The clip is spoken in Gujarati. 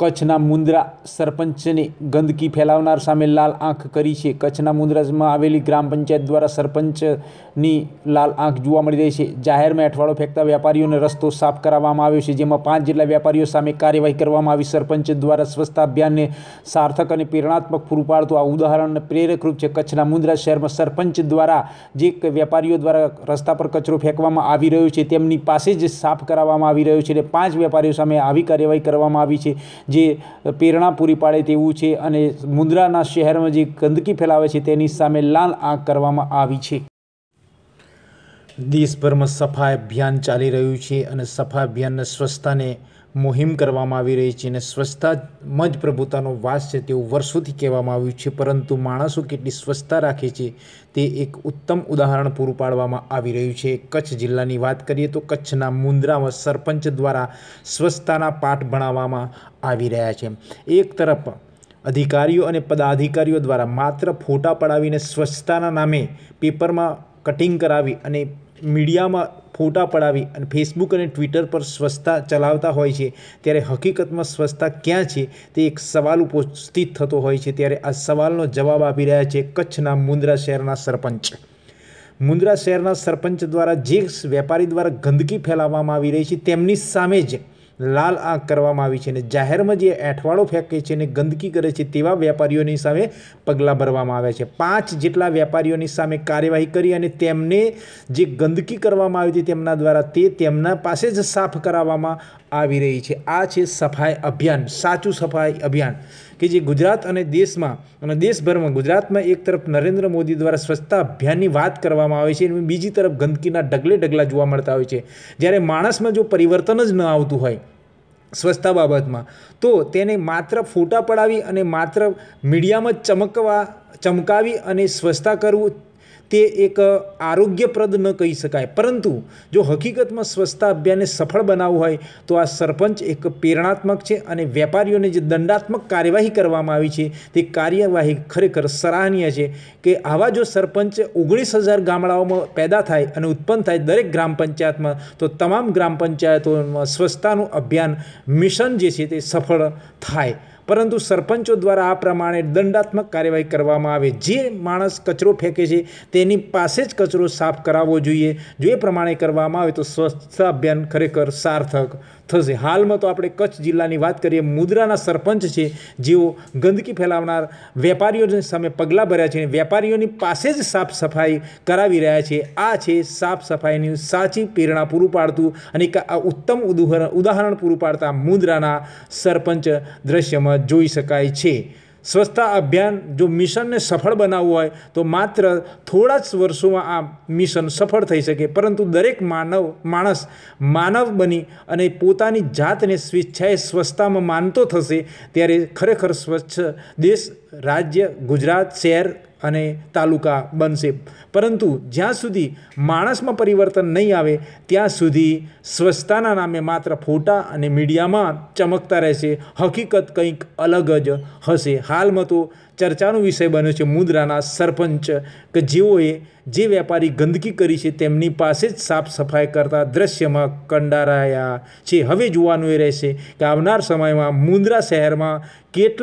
કચ્છના મુંદ્રા સરપંચને ગંદકી ફેલાવનાર સામે લાલ આંખ કરી છે કચ્છના મુન્દ્રામાં આવેલી ગ્રામ પંચાયત દ્વારા સરપંચની લાલ આંખ જોવા મળી રહી છે જાહેરમાં અઠવાડો ફેંકતા વેપારીઓને રસ્તો સાફ કરાવવામાં આવ્યો છે જેમાં પાંચ જેટલા વેપારીઓ સામે કાર્યવાહી કરવામાં આવી સરપંચ દ્વારા સ્વચ્છતા અભિયાનને સાર્થક અને પ્રેરણાત્મક પૂરું પાડતું આ ઉદાહરણ પ્રેરકરૂપ છે કચ્છના મુન્દ્રા શહેરમાં સરપંચ દ્વારા જે વેપારીઓ દ્વારા રસ્તા પર કચરો ફેંકવામાં આવી રહ્યો છે તેમની પાસે જ સાફ કરાવવામાં આવી રહ્યો છે અને પાંચ વેપારીઓ સામે આવી કાર્યવાહી કરવામાં આવી છે જે પ્રેરણા પૂરી પાડે તેવું છે અને મુન્દ્રાના શહેરમાં જે ગંદકી ફેલાવે છે તેની સામે લાલ આંખ કરવામાં આવી છે દેશભરમાં સફાઈ અભિયાન ચાલી રહ્યું છે અને સફાઈ અભિયાનના સ્વચ્છતાને મુહિમ કરવામાં આવી રહી છે અને સ્વચ્છતામાં જ પ્રભુતાનો વાસ છે તેવું વર્ષોથી કહેવામાં આવ્યું છે પરંતુ માણસો કેટલી સ્વચ્છતા રાખે છે તે એક ઉત્તમ ઉદાહરણ પૂરું પાડવામાં આવી રહ્યું છે કચ્છ જિલ્લાની વાત કરીએ તો કચ્છના મુન્દ્રામાં સરપંચ દ્વારા સ્વચ્છતાના પાઠ ભણાવવામાં આવી રહ્યા છે એક તરફ અધિકારીઓ અને પદાધિકારીઓ દ્વારા માત્ર ફોટા પડાવીને સ્વચ્છતાના નામે પેપરમાં કટિંગ કરાવી અને મીડિયામાં ફોટા પડાવી અને ફેસબુક અને ટ્વિટર પર સ્વચ્છતા ચલાવતા હોય છે ત્યારે હકીકતમાં સ્વચ્છતા ક્યાં છે તે એક સવાલ ઉપસ્થિત થતો હોય છે ત્યારે આ સવાલનો જવાબ આપી રહ્યા છે કચ્છના મુંદ્રા શહેરના સરપંચ મુંદ્રા શહેરના સરપંચ દ્વારા જે વેપારી દ્વારા ગંદકી ફેલાવવામાં આવી રહી છે તેમની સામે જ લાલ આંખ કરવામાં આવી છે અને જાહેરમાં જે એઠવાડો ફેંકે છે અને ગંદકી કરે છે તેવા વેપારીઓની સામે પગલાં ભરવામાં આવ્યા છે પાંચ જેટલા વેપારીઓની સામે કાર્યવાહી કરી અને તેમને જે ગંદકી કરવામાં આવી હતી તેમના દ્વારા તે તેમના પાસે જ સાફ કરાવવામાં આવી રહી છે આ છે સફાઈ અભિયાન સાચું સફાઈ અભિયાન કે જે ગુજરાત અને દેશમાં અને દેશભરમાં ગુજરાતમાં એક તરફ નરેન્દ્ર મોદી દ્વારા સ્વચ્છતા અભિયાનની વાત કરવામાં આવે છે અને બીજી તરફ ગંદકીના ડગલે ડગલા જોવા મળતા હોય છે જ્યારે માણસમાં જો પરિવર્તન જ ન આવતું હોય સ્વચ્છતા બાબતમાં તો તેને માત્ર ફોટા પડાવી અને માત્ર મીડિયામાં ચમકવા ચમકાવી અને સ્વચ્છતા કરવું તે એક આરોગ્યપ્રદ ન કહી શકાય પરંતુ જો હકીકતમાં સ્વચ્છતા અભિયાનને સફળ બનાવવું હોય તો આ સરપંચ એક પ્રેરણાત્મક છે અને વેપારીઓને જે દંડાત્મક કાર્યવાહી કરવામાં આવી છે તે કાર્યવાહી ખરેખર સરાહનીય છે કે આવા જો સરપંચ ઓગણીસ હજાર ગામડાઓમાં પેદા થાય અને ઉત્પન્ન થાય દરેક ગ્રામ પંચાયતમાં તો તમામ ગ્રામ પંચાયતોમાં સ્વચ્છતાનું અભિયાન મિશન જે છે તે સફળ થાય પરંતુ સરપંચો દ્વારા આ પ્રમાણે દંડાત્મક કાર્યવાહી કરવામાં આવે જે માણસ કચરો ફેંકે છે તેની પાસે જ કચરો સાફ કરાવવો જોઈએ જો એ પ્રમાણે કરવામાં આવે તો સ્વચ્છતા અભિયાન ખરેખર સાર્થક થશે હાલમાં તો આપણે કચ્છ જિલ્લાની વાત કરીએ મુદ્રાના સરપંચ છે જેઓ ગંદકી ફેલાવનાર વેપારીઓ સામે પગલાં ભર્યા છે અને વેપારીઓની પાસે જ સાફ સફાઈ કરાવી રહ્યા છે આ છે સાફ સફાઈની સાચી પ્રેરણા પૂરું પાડતું અને ઉત્તમ ઉદાહરણ પૂરું પાડતા મુદ્રાના સરપંચ દ્રશ્યમાં જોઈ શકાય છે સ્વચ્છતા અભિયાન જો મિશનને સફળ બનાવવું હોય તો માત્ર થોડા જ વર્ષોમાં આ મિશન સફળ થઈ શકે પરંતુ દરેક માનવ માણસ માનવ બની અને પોતાની જાતને સ્વેચ્છાએ સ્વચ્છતામાં માનતો થશે ત્યારે ખરેખર સ્વચ્છ દેશ રાજ્ય ગુજરાત શહેર અને તાલુકા બનશે પરંતુ જ્યાં સુધી માણસમાં પરિવર્તન નહીં આવે ત્યાં સુધી સ્વચ્છતાના નામે માત્ર ફોટા અને મીડિયામાં ચમકતા રહેશે હકીકત કંઈક અલગ જ હશે હાલમાં તો ચર્ચાનો વિષય બન્યો છે મુદ્રાના સરપંચ કે જેઓએ જે વેપારી ગંદકી કરી છે તેમની પાસે જ સાફ સફાઈ કરતા દ્રશ્યમાં કંડારાયા છે હવે જોવાનું એ રહેશે કે આવનાર સમયમાં મુંદ્રા શહેરમાં કેટલા